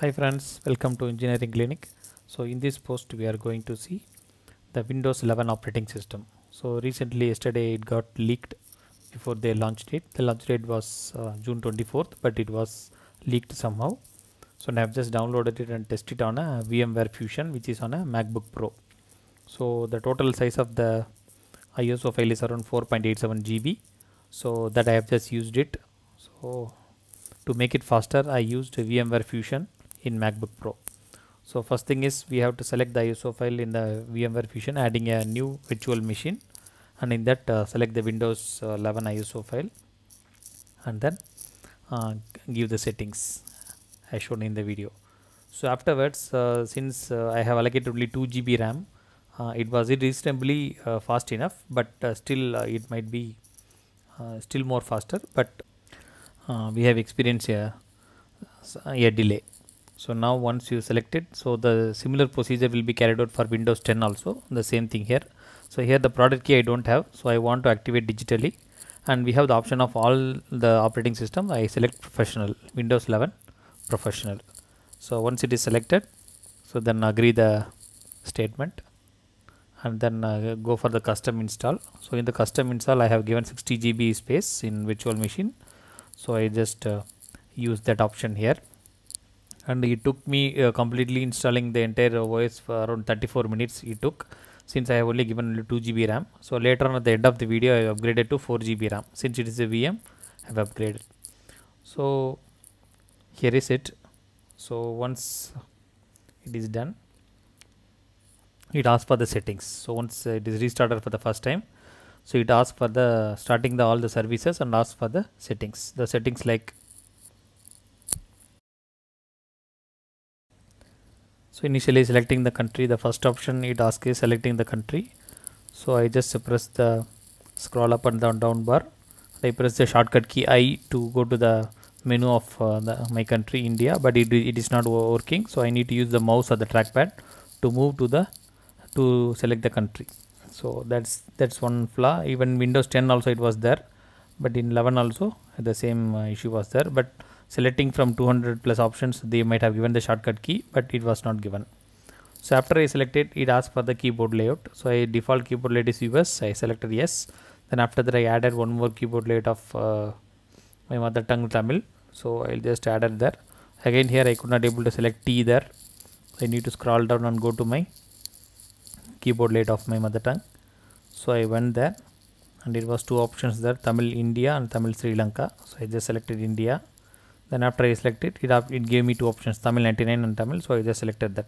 hi friends welcome to engineering clinic so in this post we are going to see the windows 11 operating system so recently yesterday it got leaked before they launched it the launch date was uh, june 24th but it was leaked somehow so now i've just downloaded it and tested it on a vmware fusion which is on a macbook pro so the total size of the iso file is around 4.87 gb so that i have just used it so to make it faster i used vmware fusion in MacBook Pro. So first thing is we have to select the ISO file in the VMware Fusion adding a new virtual machine and in that uh, select the Windows uh, 11 ISO file and then uh, give the settings as shown in the video. So afterwards uh, since uh, I have allocated only 2 GB RAM uh, it was reasonably fast enough but still it might be still more faster but we have experienced a, a delay so now once you select it so the similar procedure will be carried out for windows 10 also the same thing here so here the product key i don't have so i want to activate digitally and we have the option of all the operating system i select professional windows 11 professional so once it is selected so then agree the statement and then uh, go for the custom install so in the custom install i have given 60 gb space in virtual machine so i just uh, use that option here and it took me uh, completely installing the entire OS for around 34 minutes it took since I have only given only 2 GB RAM. So later on at the end of the video I upgraded to 4 GB RAM since it is a VM I have upgraded. So here is it. So once it is done it asks for the settings. So once it is restarted for the first time so it asks for the starting the all the services and asks for the settings. The settings like so initially selecting the country the first option it asks is selecting the country so I just press the scroll up and down down bar I press the shortcut key I to go to the menu of uh, the, my country India but it, it is not working so I need to use the mouse or the trackpad to move to the to select the country so that's that's one flaw even Windows 10 also it was there but in 11 also the same uh, issue was there but selecting from 200 plus options they might have given the shortcut key but it was not given so after I selected it asked for the keyboard layout so I default keyboard layout is US I selected yes then after that I added one more keyboard layout of uh, my mother tongue Tamil so I'll just add it there again here I could not able to select T there so I need to scroll down and go to my keyboard layout of my mother tongue so I went there and it was two options there Tamil India and Tamil Sri Lanka so I just selected India then after I select it, it, it gave me two options Tamil 99 and Tamil so I just selected that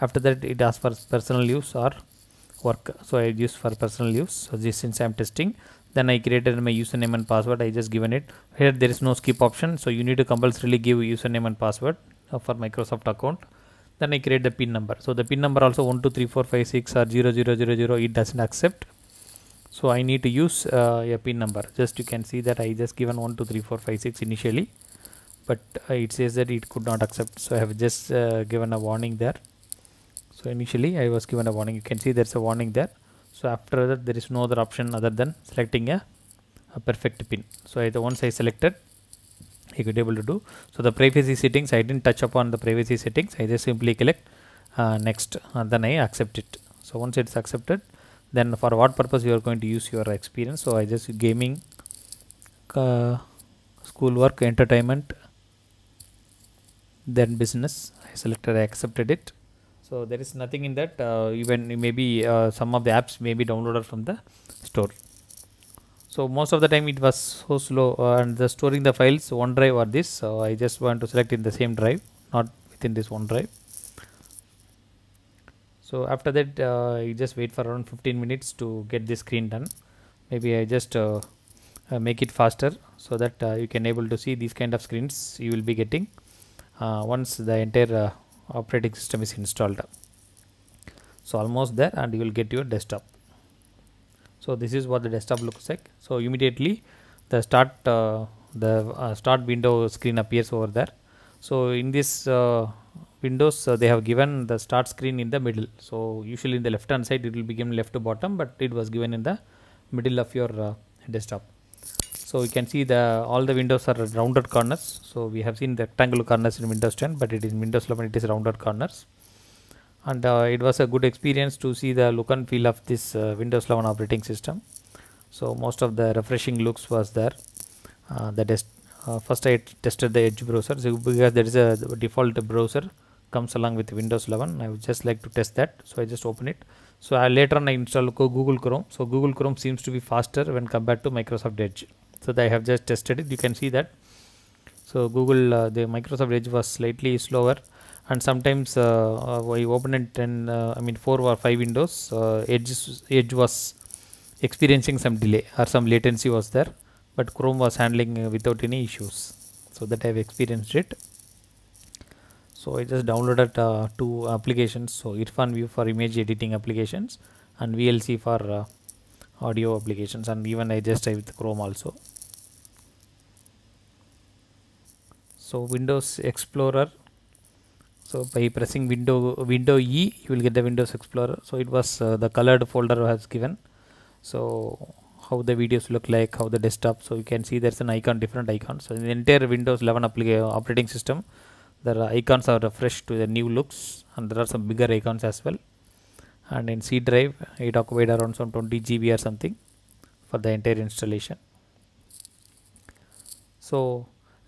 after that it asks for personal use or work so I use for personal use so this since I'm testing then I created my username and password I just given it here there is no skip option so you need to compulsorily give username and password uh, for Microsoft account then I create the pin number so the pin number also 123456 or 0000 it doesn't accept so I need to use uh, a pin number just you can see that I just given 123456 initially but uh, it says that it could not accept so I have just uh, given a warning there so initially I was given a warning you can see there's a warning there so after that there is no other option other than selecting a, a perfect pin so I, once I selected you could able to do so the privacy settings I didn't touch upon the privacy settings I just simply click uh, next and uh, then I accept it so once it's accepted then for what purpose you are going to use your experience so I just gaming uh, school work entertainment then business I selected I accepted it so there is nothing in that uh, even maybe uh, some of the apps may be downloaded from the store so most of the time it was so slow uh, and the storing the files OneDrive or this so I just want to select in the same drive not within this OneDrive so after that uh, I just wait for around 15 minutes to get this screen done maybe I just uh, uh, make it faster so that you can able to see these kind of screens you will be getting uh, once the entire uh, operating system is installed so almost there and you will get your desktop so this is what the desktop looks like so immediately the start uh, the uh, start window screen appears over there so in this uh, windows uh, they have given the start screen in the middle so usually in the left hand side it will become left to bottom but it was given in the middle of your desktop so you can see the all the windows are rounded corners so we have seen the rectangular corners in windows 10 but it is in windows 11 it is rounded corners and uh, it was a good experience to see the look and feel of this uh, windows 11 operating system so most of the refreshing looks was there uh, the test uh, first i tested the edge browser so because there is a default browser comes along with windows 11 i would just like to test that so i just open it so later on i install google chrome so google chrome seems to be faster when compared to microsoft edge so I have just tested it you can see that so Google uh, the Microsoft Edge was slightly slower and sometimes uh, uh I opened it in uh, I mean four or five windows Edge Edge was experiencing some delay or some latency was there but Chrome was handling uh, without any issues so that I have experienced it so I just downloaded uh, two applications so Irfan view for image editing applications and VLC for uh, audio applications and even I just tried with Chrome also so windows explorer so by pressing window window E you will get the windows explorer so it was uh, the colored folder was given so how the videos look like how the desktop so you can see there's an icon different icons so in the entire windows 11 uh, operating system the icons are refreshed to the new looks and there are some bigger icons as well and in C drive it occupied around some 20 GB or something for the entire installation so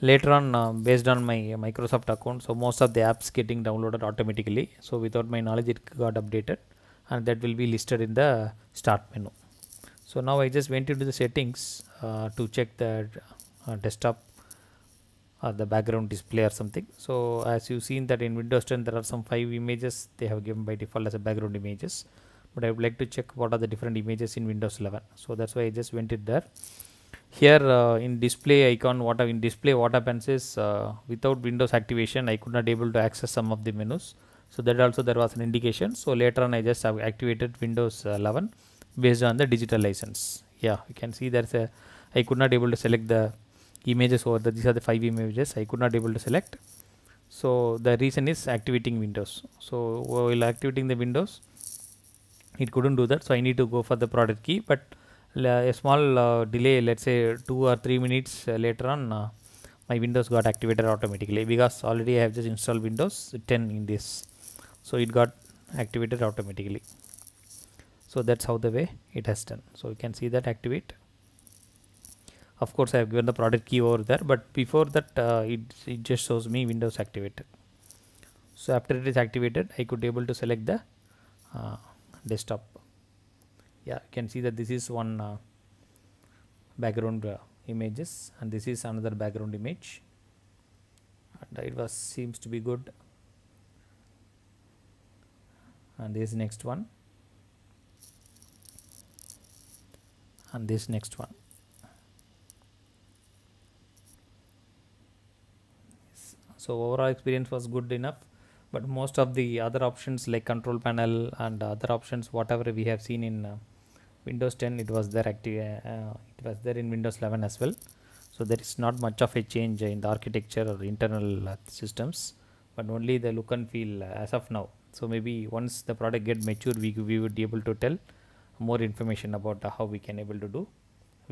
later on uh, based on my uh, Microsoft account so most of the apps getting downloaded automatically so without my knowledge it got updated and that will be listed in the start menu so now I just went into the settings uh, to check the uh, desktop or the background display or something so as you seen that in Windows 10 there are some five images they have given by default as a background images but I would like to check what are the different images in Windows 11 so that's why I just went it there here uh, in display icon what in display what happens is uh, without windows activation i could not able to access some of the menus so that also there was an indication so later on i just have activated windows 11 based on the digital license yeah you can see there's a i could not able to select the images over the these are the five images i could not able to select so the reason is activating windows so while activating the windows it couldn't do that so i need to go for the product key but a small uh, delay let's say 2 or 3 minutes uh, later on uh, my windows got activated automatically because already I have just installed windows 10 in this so it got activated automatically so that's how the way it has done so you can see that activate of course I have given the product key over there but before that uh, it, it just shows me windows activated so after it is activated I could able to select the uh, desktop yeah you can see that this is one uh, background uh, images and this is another background image and it was seems to be good and this next one and this next one so overall experience was good enough but most of the other options like control panel and other options whatever we have seen in uh, Windows 10 it was there active uh, it was there in Windows 11 as well so there is not much of a change in the architecture or internal uh, systems but only the look and feel uh, as of now so maybe once the product get mature we, we would be able to tell more information about how we can able to do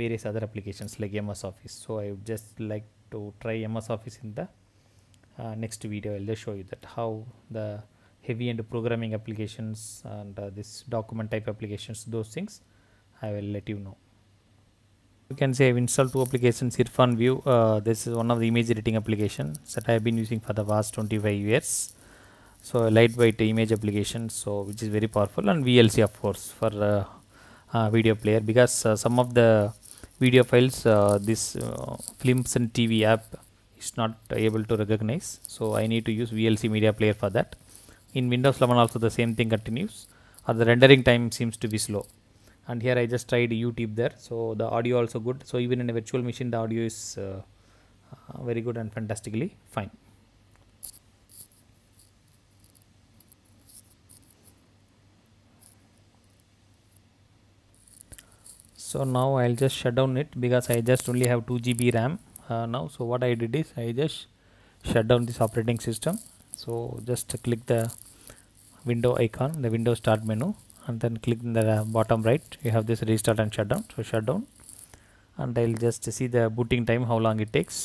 various other applications like MS Office. So I would just like to try MS Office in the uh, next video. I'll just show you that how the heavy end programming applications and uh, this document type applications, those things I will let you know you can say I've installed two applications Irfan view uh, this is one of the image editing applications that I have been using for the past 25 years so a lightweight image application so which is very powerful and VLC of course for uh, uh, video player because uh, some of the video files uh, this uh, films and TV app is not able to recognize so I need to use VLC media player for that in Windows 11 also the same thing continues or the rendering time seems to be slow and here I just tried YouTube there so the audio also good so even in a virtual machine the audio is uh, uh very good and fantastically fine. So now I'll just shut down it because I just only have 2 GB RAM uh, now so what I did is I just shut down this operating system so just click the window icon the window start menu and then click in the bottom right you have this restart and shutdown so shutdown and I'll just see the booting time how long it takes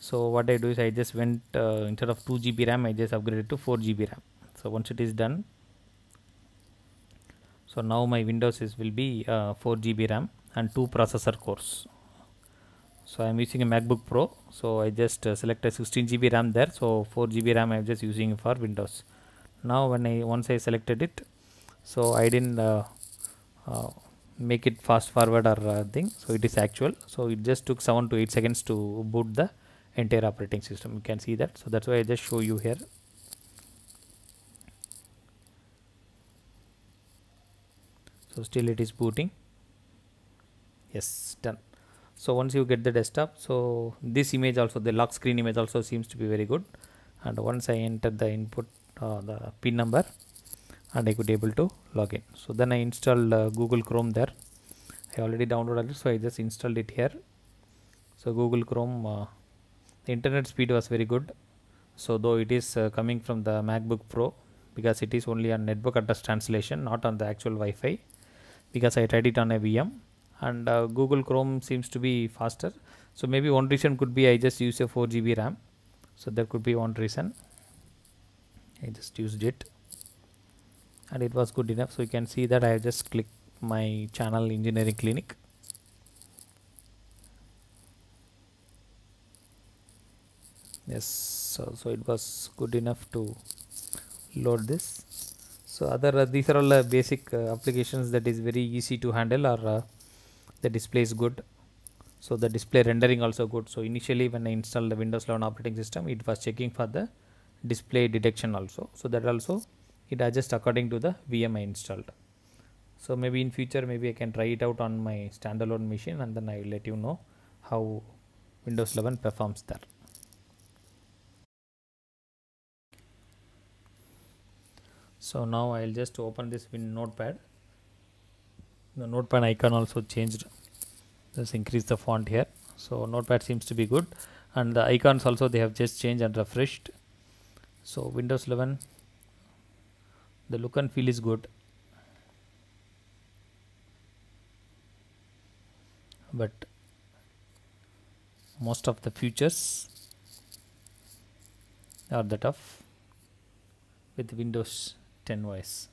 so what I do is I just went uh, instead of 2 GB RAM I just upgraded to 4 GB RAM so once it is done so now my Windows is will be uh, 4 GB RAM and two processor cores so I am using a MacBook Pro so I just uh, select a 16 GB RAM there so 4 GB RAM I am just using for Windows now when I once I selected it so I didn't uh, uh, make it fast forward or uh, thing so it is actual so it just took 7 to 8 seconds to boot the entire operating system you can see that so that's why I just show you here so still it is booting yes done so once you get the desktop so this image also the lock screen image also seems to be very good and once I enter the input uh, the pin number and I could able to log in. So then I installed uh, Google Chrome there. I already downloaded it, so I just installed it here. So Google Chrome, uh, the internet speed was very good. So though it is uh, coming from the MacBook Pro because it is only on network address translation, not on the actual Wi-Fi because I tried it on a VM and uh, Google Chrome seems to be faster. So maybe one reason could be I just use a 4 GB RAM. So there could be one reason. I just used it and it was good enough so you can see that I just clicked my channel engineering clinic yes so, so it was good enough to load this so other uh, these are all uh, basic uh, applications that is very easy to handle or uh, the display is good so the display rendering also good so initially when I installed the Windows 11 operating system it was checking for the display detection also so that also it adjusts according to the VM I installed. So maybe in future maybe I can try it out on my standalone machine and then I will let you know how Windows 11 performs there. So now I'll just open this Win notepad. The notepad icon also changed. Just increase the font here. So notepad seems to be good and the icons also they have just changed and refreshed. So Windows 11 the look and feel is good but most of the features are that of with Windows 10 OS.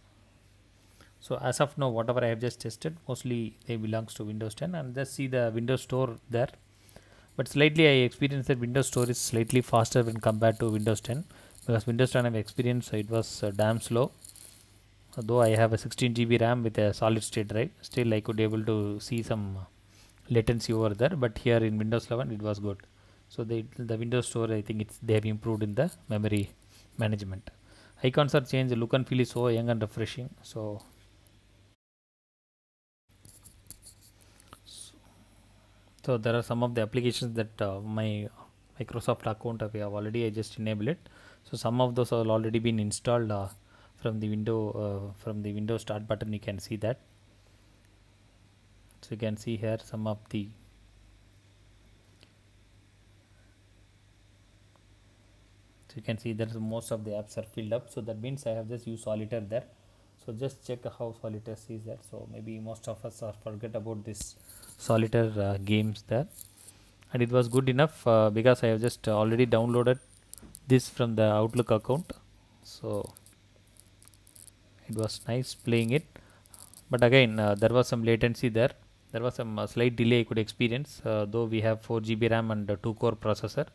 So as of now whatever I have just tested mostly they belongs to Windows 10 and just see the Windows Store there but slightly I experienced that Windows Store is slightly faster when compared to Windows 10 because Windows 10 I've experienced it was uh, damn slow though I have a 16 GB RAM with a solid state drive still I could able to see some latency over there but here in Windows 11 it was good so the the Windows Store I think it's they have improved in the memory management icons are changed look and feel is so young and refreshing so so there are some of the applications that uh, my Microsoft account have already I just enabled it so some of those have already been installed uh, from the window uh, from the window start button you can see that so you can see here some of the so you can see that most of the apps are filled up so that means I have just used solitaire there so just check how solitaire is there so maybe most of us are forget about this solitaire uh, games there and it was good enough uh, because I have just already downloaded this from the outlook account so it was nice playing it but again uh, there was some latency there there was some uh, slight delay I could experience uh, though we have 4 GB RAM and uh, 2 core processor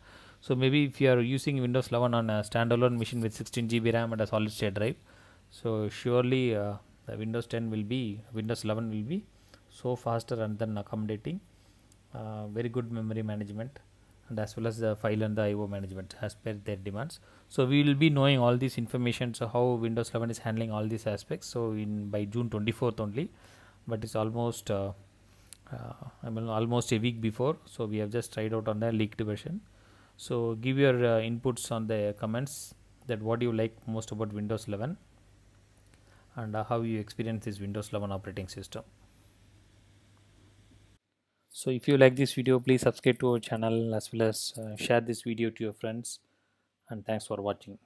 so maybe if you are using Windows 11 on a standalone machine with 16 GB RAM and a solid state drive so surely uh, the Windows 10 will be Windows 11 will be so faster and then accommodating uh, very good memory management and as well as the file and the IO management as per their demands. So we will be knowing all these information. So how Windows 11 is handling all these aspects. So in by June 24th only, but it's almost uh, uh, I mean almost a week before. So we have just tried out on the leaked version. So give your uh, inputs on the comments that what you like most about Windows 11 and how you experience this Windows 11 operating system so if you like this video please subscribe to our channel as well as uh, share this video to your friends and thanks for watching